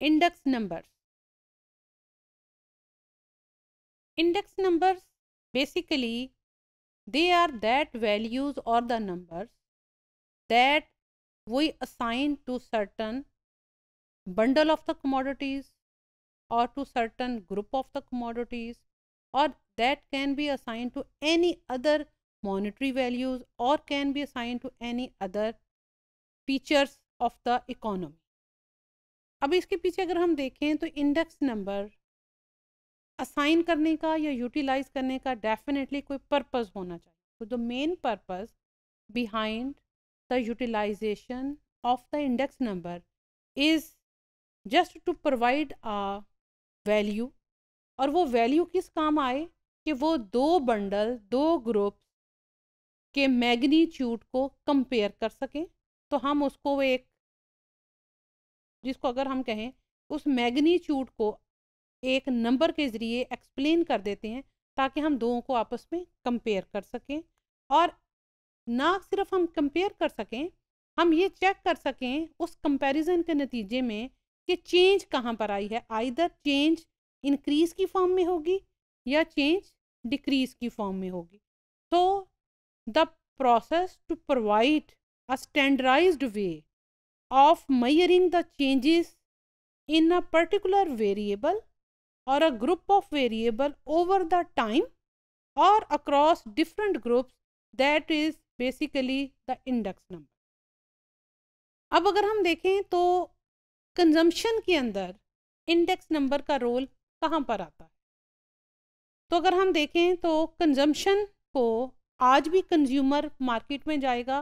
index numbers. Index numbers basically they are that values or the numbers that we assign to certain bundle of the commodities or to certain group of the commodities or that can be assigned to any other monetary values or can be assigned to any other features of the economy. अब इसके पीछे अगर हम देखें तो index number assign करने का या यूटिलाइज करने का डेफिनेटली कोई पर्पज़ होना चाहिए तो the main purpose behind the utilization of the index number is just to provide a value और वो वैल्यू किस काम आए कि वो दो बंडल दो ग्रुप के मैग्नीट्यूड को कंपेयर कर सकें तो हम उसको एक जिसको अगर हम कहें उस मैग्नीच्यूड को एक नंबर के ज़रिए एक्सप्लेन कर देते हैं ताकि हम दोनों को आपस में कंपेयर कर सकें और ना सिर्फ हम कंपेयर कर सकें हम ये चेक कर सकें उस कंपैरिजन के नतीजे में कि चेंज कहाँ पर आई है आइदर चेंज इंक्रीज की फॉर्म में होगी या चेंज डिक्रीज की फॉर्म में होगी तो the process to provide a standardized way of measuring the changes in a particular variable or a group of variable over the time or across different groups that is basically the index number. ab agar hum dekhe to consumption ke andar index number ka role kahan par aata hai to agar hum dekhe to consumption ko aaj bhi consumer market mein jayega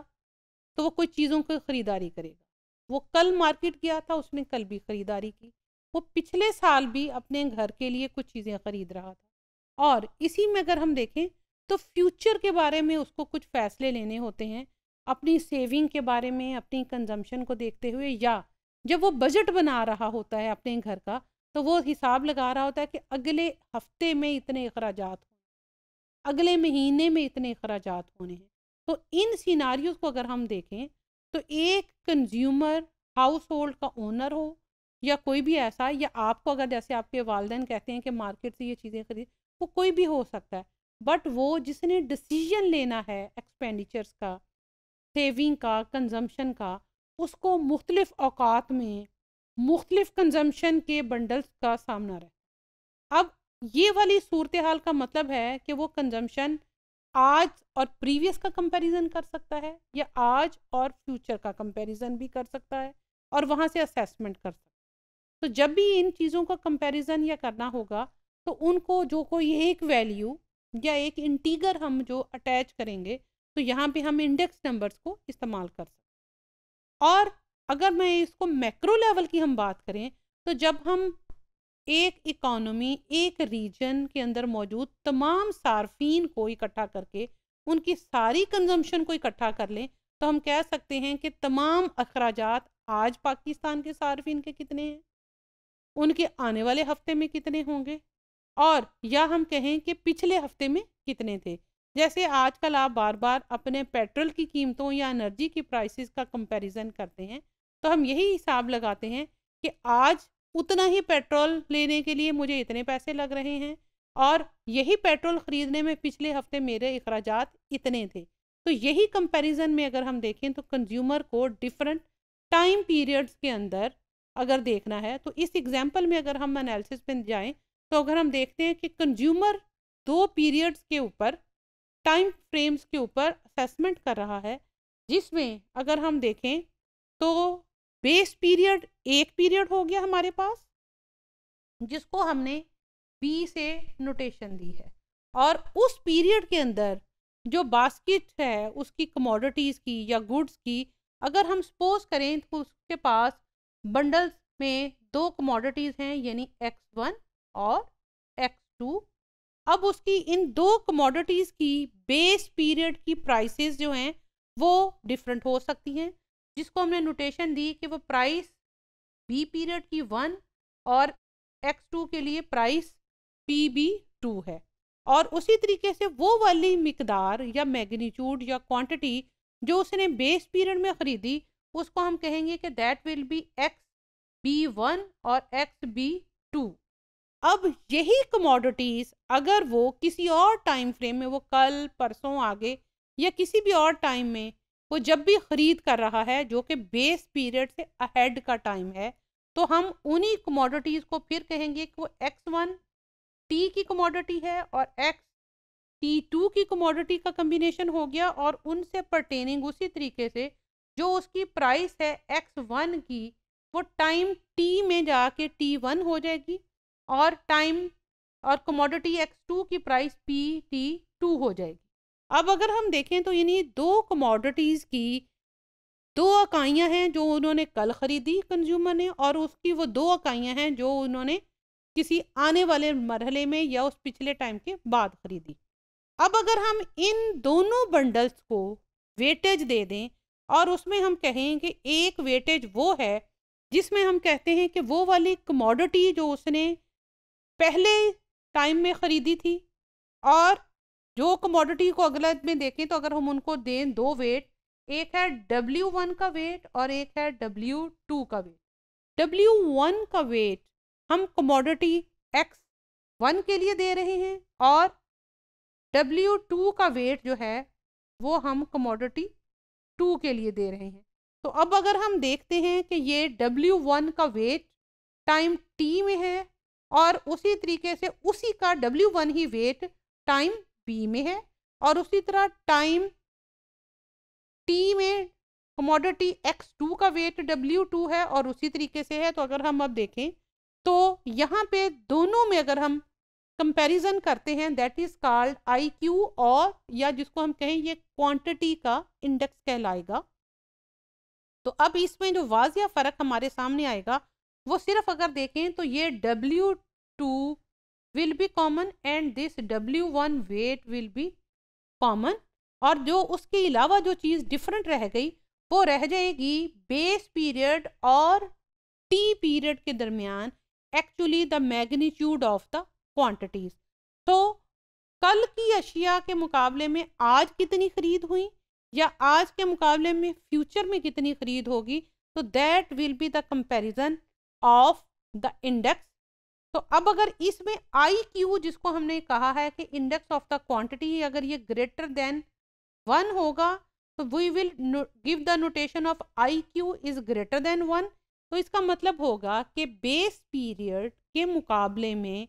to wo कुछ cheezon ki ख़रीदारी karega वो कल market गया था उसने कल भी ख़रीदारी की वो पिछले साल भी अपने घर के लिए कुछ चीज़ें ख़रीद रहा था और इसी में अगर हम देखें तो फ्यूचर के बारे में उसको कुछ फ़ैसले लेने होते हैं अपनी सेविंग के बारे में अपनी कंजम्पशन को देखते हुए या जब वो बजट बना रहा होता है अपने घर का तो वो हिसाब लगा रहा होता है कि अगले हफ्ते में इतने अखराज अगले महीने में इतने अखराज होने हैं तो इन सीनारी को अगर हम देखें तो एक कंज्यूमर हाउस होल्ड का ओनर हो या कोई भी ऐसा या आपको अगर जैसे आपके वालदेन कहते हैं कि मार्केट से ये चीज़ें खरीद वो कोई भी हो सकता है बट वो जिसने डिसीजन लेना है एक्सपेंडिचर्स का सेविंग का कंजम्पशन का उसको मुख्तलिफ अवकात में मुख्तलिफ कंजम्पशन के बंडल्स का सामना रहे अब ये वाली सूरत हाल का मतलब है कि वो कंजम्पशन आज और प्रीवियस का कंपैरिजन कर सकता है या आज और फ्यूचर का कंपैरिजन भी कर सकता है और वहाँ से असेसमेंट कर सकता है तो जब भी इन चीज़ों का कंपैरिजन या करना होगा तो उनको जो कोई एक वैल्यू या एक इंटीगर हम जो अटैच करेंगे तो यहाँ पे हम इंडेक्स नंबर्स को इस्तेमाल कर सकते और अगर मैं इसको मैक्रो लेवल की हम बात करें तो जब हम एक इकॉनमी एक रीजन के अंदर मौजूद तमाम सार्फिन को इकट्ठा करके उनकी सारी कंजम्पशन को इकट्ठा कर लें तो हम कह सकते हैं कि तमाम अखराज आज पाकिस्तान के सार्फिन के कितने हैं उनके आने वाले हफ्ते में कितने होंगे और या हम कहें कि पिछले हफ्ते में कितने थे जैसे आजकल आप बार बार अपने पेट्रोल की कीमतों या एनर्जी की प्राइसेस का कंपैरिजन करते हैं तो हम यही हिसाब लगाते हैं कि आज उतना ही पेट्रोल लेने के लिए मुझे इतने पैसे लग रहे हैं और यही पेट्रोल ख़रीदने में पिछले हफ्ते मेरे अखराज इतने थे तो यही कंपैरिजन में अगर हम देखें तो कंज्यूमर को डिफरेंट टाइम पीरियड्स के अंदर अगर देखना है तो इस एग्जाम्पल में अगर हम एनालिसिस में जाएं तो अगर हम देखते हैं कि कंज्यूमर दो पीरियड्स के ऊपर टाइम फ्रेम्स के ऊपर असेसमेंट कर रहा है जिसमें अगर हम देखें तो बेस पीरियड एक पीरियड हो गया हमारे पास जिसको हमने बी से नोटेशन दी है और उस पीरियड के अंदर जो बास्केट है उसकी कमोडिटीज़ की या गुड्स की अगर हम सपोज करें तो उसके पास बंडल्स में दो कमोडिटीज़ हैं यानी एक्स वन और एक्स टू अब उसकी इन दो कमोडिटीज़ की बेस पीरियड की प्राइसेस जो हैं वो डिफरेंट हो सकती हैं जिसको हमने नोटेशन दी कि वो प्राइस बी पीरियड की वन और एक्स टू के लिए प्राइस पी बी टू है और उसी तरीके से वो वाली मकदार या मैग्नीट्यूड या क्वांटिटी जो उसने बेस पीरियड में ख़रीदी उसको हम कहेंगे कि that will be X B one और एक्स बी टू अब यही कमोडिटीज़ अगर वो किसी और टाइम फ्रेम में वो कल परसों आगे या किसी भी और टाइम में वो जब भी ख़रीद कर रहा है जो कि बेस पीरियड से अहेड का टाइम है तो हम उन्हीं कमोडिटीज़ को फिर कहेंगे कि वो एक्स वन टी की कमोडिटी है और एक्स टी टू की कमोडिटी का कम्बिनेशन हो गया और उनसे परटेनिंग उसी तरीके से जो उसकी प्राइस है एक्स वन की वो टाइम टी में जाके टी वन हो जाएगी और टाइम और कमोडिटी एक्स टू की प्राइस पी टी टू हो जाएगी अब अगर हम देखें तो यानी दो कमोडिटीज़ की दो इकाइयाँ हैं जो उन्होंने कल ख़रीदी कंज्यूमर ने और उसकी वो दो इकाइयाँ हैं जो उन्होंने किसी आने वाले मरहले में या उस पिछले टाइम के बाद ख़रीदी अब अगर हम इन दोनों बंडल्स को वेटेज दे दें और उसमें हम कहें कि एक वेटेज वो है जिसमें हम कहते हैं कि वो वाली कमोडिटी जो उसने पहले टाइम में ख़रीदी थी और जो कमोडिटी को अगला में देखें तो अगर हम उनको दें दो वेट एक है डब्ल्यू वन का वेट और एक है डब्ल्यू टू का वेट डब्ल्यू वन का वेट हम कमोडिटी एक्स वन के लिए दे रहे हैं और डब्ल्यू टू का वेट जो है वो हम कमोडिटी टू के लिए दे रहे हैं तो अब अगर हम देखते हैं कि ये डब्ल्यू वन का वेट टाइम टी में है और उसी तरीके से उसी का डब्ल्यू वन ही वेट टाइम बी में है और उसी तरह टाइम टी में कमोडिटी एक्स टू का वेट डब्ल्यू टू है और उसी तरीके से है तो अगर हम अब देखें तो यहाँ पे दोनों में अगर हम कंपैरिजन करते हैं that is called I Q और या जिसको हम कहें ये क्वांटिटी का इंडेक्स कहलाएगा तो अब इसमें जो वाजिया फ़र्क हमारे सामने आएगा वो सिर्फ अगर देखें तो ये W two will be common and this W one weight will be common और जो उसके अलावा जो चीज़ डिफरेंट रह गई वो रह जाएगी बेस पीरियड और टी पीरियड के दरमियान actually the magnitude of the quantities तो कल की अशिया के मुकाबले में आज कितनी खरीद हुई या आज के मुकाबले में फ्यूचर में कितनी खरीद होगी तो that will be the comparison of the index तो अब अगर इसमें आई क्यू जिसको हमने कहा है कि इंडेक्स ऑफ द क्वांटिटी अगर ये ग्रेटर देन वन होगा तो we will give the notation of I Q is greater than one तो इसका मतलब होगा कि बेस पीरियड के मुकाबले में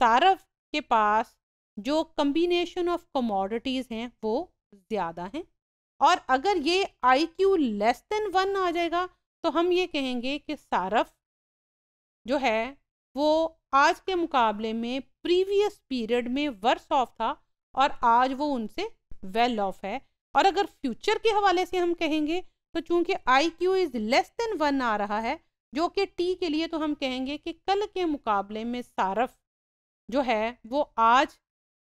तारफ के पास जो कम्बिनेशन ऑफ कमोडिटीज़ हैं वो ज़्यादा हैं और अगर ये I Q less than one आ जाएगा तो हम ये कहेंगे कि सारफ जो है वो आज के मुकाबले में प्रीवियस पीरियड में वर्स ऑफ था और आज वो उनसे वेल ऑफ है और अगर फ्यूचर के हवाले से हम कहेंगे तो चूंकि I Q is less than one आ रहा है जो कि टी के लिए तो हम कहेंगे कि कल के मुकाबले में सारफ जो है वो आज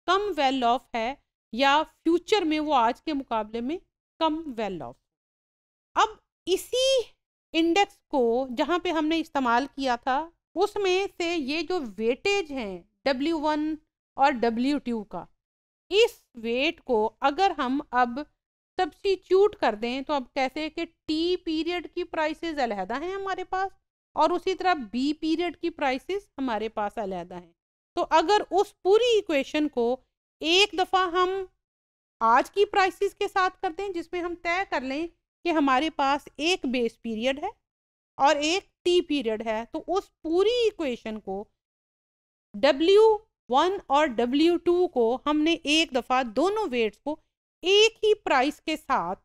कम वेल ऑफ है या फ्यूचर में वो आज के मुकाबले में कम वेल ऑफ अब इसी इंडेक्स को जहाँ पे हमने इस्तेमाल किया था उसमें से ये जो वेटेज हैं डब्ल्यू वन और डब्ल्यू टू का इस वेट को अगर हम अब सब्सिट्यूट कर दें तो अब कैसे कि टी पीरियड की प्राइसेस अलहदा हैं हमारे पास और उसी तरह बी पीरियड की प्राइसेस हमारे पास अलहदा हैं तो अगर उस पूरी इक्वेशन को एक दफ़ा हम आज की प्राइसेस के साथ कर दें जिसमें हम तय कर लें कि हमारे पास एक बेस पीरियड है और एक टी पीरियड है तो उस पूरी इक्वेशन को डब्ल्यू वन और डब्ल्यू टू को हमने एक दफ़ा दोनों वेट्स को एक ही प्राइस के साथ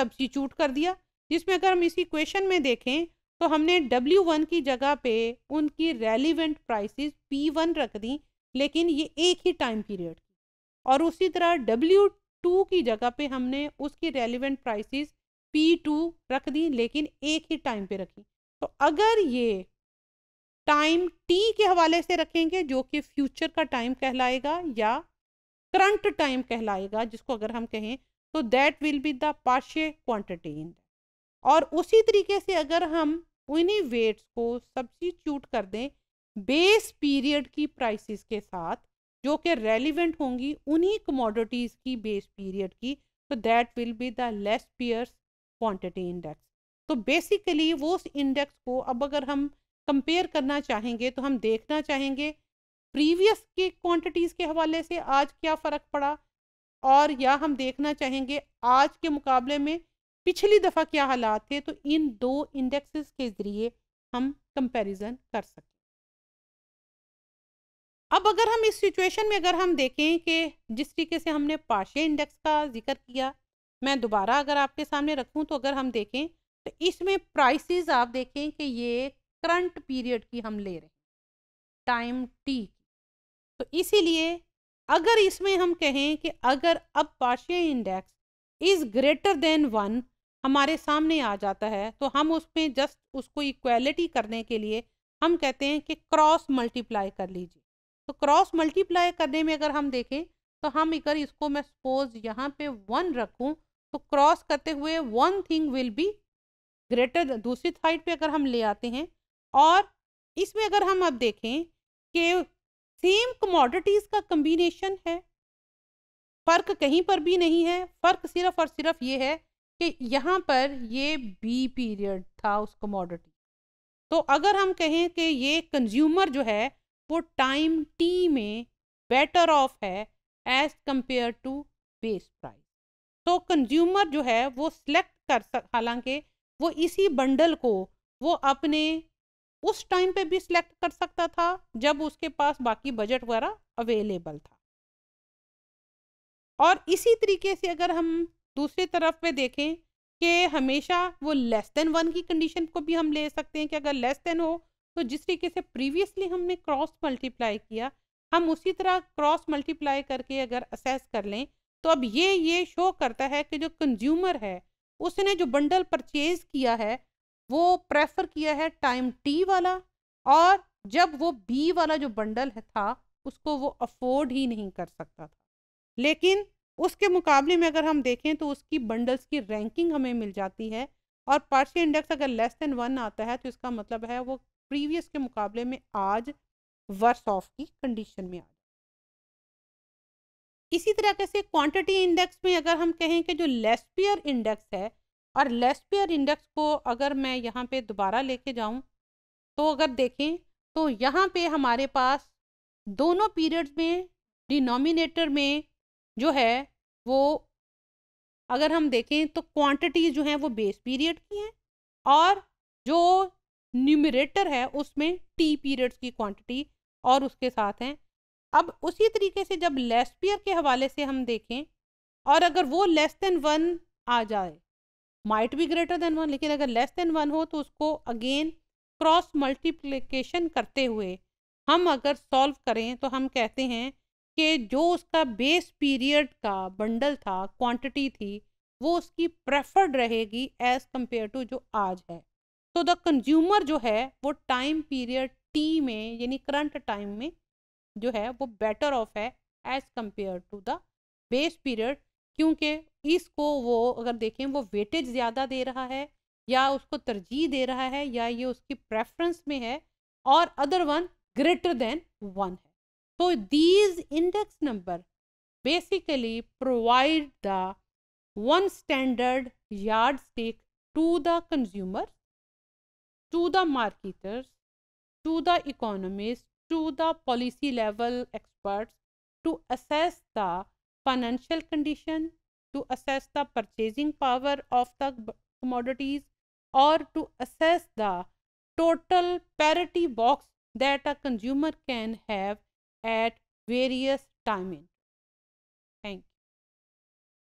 सब्सिट्यूट कर दिया जिसमें अगर हम इसी क्वेश्चन में देखें तो हमने डब्ल्यू वन की जगह पे उनकी रेलिवेंट प्राइसेस पी वन रख दी लेकिन ये एक ही टाइम पीरियड और उसी तरह डब्ल्यू टू की जगह पे हमने उसकी रेलिवेंट प्राइसेस पी टू रख दी लेकिन एक ही टाइम पे रखी तो अगर ये टाइम टी के हवाले से रखेंगे जो कि फ्यूचर का टाइम कहलाएगा या करंट टाइम कहलाएगा जिसको अगर हम कहें तो दैट विल बी द पार्शे क्वांटिटी इन और उसी तरीके से अगर हम उन्हीं वेट्स को सब्सिट्यूट कर दें बेस पीरियड की प्राइसेस के साथ जो कि रेलिवेंट होंगी उन्हीं कमोडिटीज़ की बेस पीरियड की तो that will be the Laspeyres quantity index तो बेसिकली वो उस इंडेक्स को अब अगर हम कंपेयर करना चाहेंगे तो हम देखना चाहेंगे प्रीवियस की क्वांटिटीज़ के हवाले से आज क्या फ़र्क पड़ा और या हम देखना चाहेंगे आज के मुकाबले में पिछली दफ़ा क्या हालात थे तो इन दो इंडेक्सेस के ज़रिए हम कंपैरिजन कर सकते अब अगर हम इस सिचुएशन में अगर हम देखें कि जिस तरीके से हमने पाशे इंडेक्स का जिक्र किया मैं दोबारा अगर आपके सामने रखूँ तो अगर हम देखें तो इसमें प्राइसेस आप देखें कि ये करंट पीरियड की हम ले रहे हैं टाइम टी तो इसीलिए अगर इसमें हम कहें कि अगर अब पार्शिया index is greater than one हमारे सामने आ जाता है तो हम उसमें जस्ट उसको इक्वलिटी करने के लिए हम कहते हैं कि क्रॉस मल्टीप्लाई कर लीजिए तो क्रॉस मल्टीप्लाई करने में अगर हम देखें तो हम अगर इसको मैं सपोज यहाँ पे वन रखूँ तो क्रॉस करते हुए one thing will be greater दूसरी साइड पे अगर हम ले आते हैं और इसमें अगर हम अब देखें कि सेम कमोडिटीज़ का कम्बिनेशन है फ़र्क कहीं पर भी नहीं है फ़र्क सिर्फ और सिर्फ ये है कि यहाँ पर ये बी पीरियड था उस कमोडिटी तो अगर हम कहें कि ये कंज्यूमर जो है वो टाइम टी में बेटर ऑफ है as compare to base price तो कंज्यूमर जो है वो सिलेक्ट कर सक हालांकि वो इसी बंडल को वो अपने उस टाइम पे भी सिलेक्ट कर सकता था जब उसके पास बाकी बजट वगैरह अवेलेबल था और इसी तरीके से अगर हम दूसरी तरफ पे देखें कि हमेशा वो लेस देन वन की कंडीशन को भी हम ले सकते हैं कि अगर लेस देन हो तो जिस तरीके से प्रीवियसली हमने क्रॉस मल्टीप्लाई किया हम उसी तरह क्रॉस मल्टीप्लाई करके अगर असेस कर लें तो अब ये ये शो करता है कि जो कंज्यूमर है उसने जो बंडल परचेज किया है वो प्रेफर किया है टाइम टी वाला और जब वो बी वाला जो बंडल है था उसको वो अफोर्ड ही नहीं कर सकता था लेकिन उसके मुकाबले में अगर हम देखें तो उसकी बंडल्स की रैंकिंग हमें मिल जाती है और पार्शी इंडेक्स अगर लेस देन वन आता है तो इसका मतलब है वो प्रीवियस के मुकाबले में आज वर्स ऑफ की कंडीशन में आ इसी तरह से क्वांटिटी इंडेक्स में अगर हम कहें कि जो लेस्पियर इंडेक्स है और लेस्पियर इंडेक्स को अगर मैं यहाँ पे दोबारा लेके जाऊँ तो अगर देखें तो यहाँ पे हमारे पास दोनों पीरियड्स में डिनोमिनेटर में जो है वो अगर हम देखें तो क्वांटिटी जो है वो बेस पीरियड की हैं और जो न्यूमिरेटर है उसमें टी पीरियड्स की क्वांटिटी और उसके साथ हैं अब उसी तरीके से जब लेस्पियर के हवाले से हम देखें और अगर वो लेस देन वन आ जाए माइट भी ग्रेटर देन वन लेकिन अगर लेस देन वन हो तो उसको अगेन क्रॉस मल्टीप्लिकेशन करते हुए हम अगर सॉल्व करें तो हम कहते हैं कि जो उसका बेस पीरियड का बंडल था क्वांटिटी थी वो उसकी प्रेफर्ड रहेगी एज़ कम्पेयर टू जो आज है तो द कंज्यूमर जो है वो टाइम पीरियड टी में यानी करंट टाइम में जो है वो बेटर ऑफ है as compare to the base period क्योंकि इसको वो अगर देखें वो वेटेज ज़्यादा दे रहा है या उसको तरजीह दे रहा है या ये उसकी प्रेफरेंस में है और other one greater than one है तो these index number basically provide the one standard yardstick to the consumer to the marketers to the economist to the policy level experts to assess the financial condition, to assess the purchasing power of the commodities, or to assess the total parity box that a consumer can have at various time Thank you.